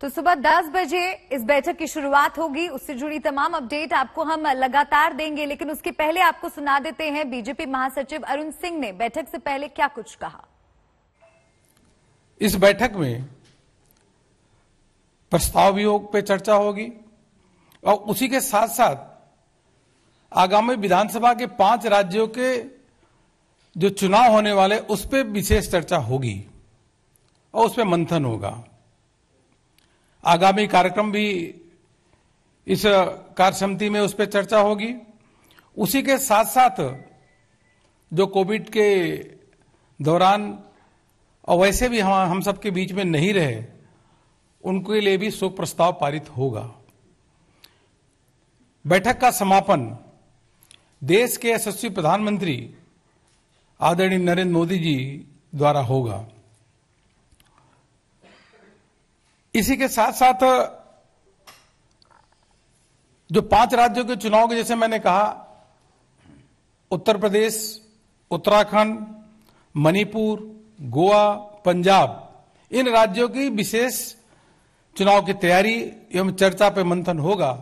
तो सुबह 10 बजे इस बैठक की शुरुआत होगी उससे जुड़ी तमाम अपडेट आपको हम लगातार देंगे लेकिन उसके पहले आपको सुना देते हैं बीजेपी महासचिव अरुण सिंह ने बैठक से पहले क्या कुछ कहा इस बैठक में प्रस्ताव योग पे चर्चा होगी और उसी के साथ साथ आगामी विधानसभा के पांच राज्यों के जो चुनाव होने वाले उस पर विशेष चर्चा होगी और उस पर मंथन होगा आगामी कार्यक्रम भी इस कार्य समिति में उस पर चर्चा होगी उसी के साथ साथ जो कोविड के दौरान और वैसे भी हम हम सबके बीच में नहीं रहे उनके लिए भी शोक प्रस्ताव पारित होगा बैठक का समापन देश के यशस्वी प्रधानमंत्री आदरणीय नरेंद्र मोदी जी द्वारा होगा इसी के साथ साथ जो पांच राज्यों के चुनाव के जैसे मैंने कहा उत्तर प्रदेश उत्तराखंड मणिपुर गोवा पंजाब इन राज्यों की विशेष चुनाव की तैयारी एवं चर्चा पे मंथन होगा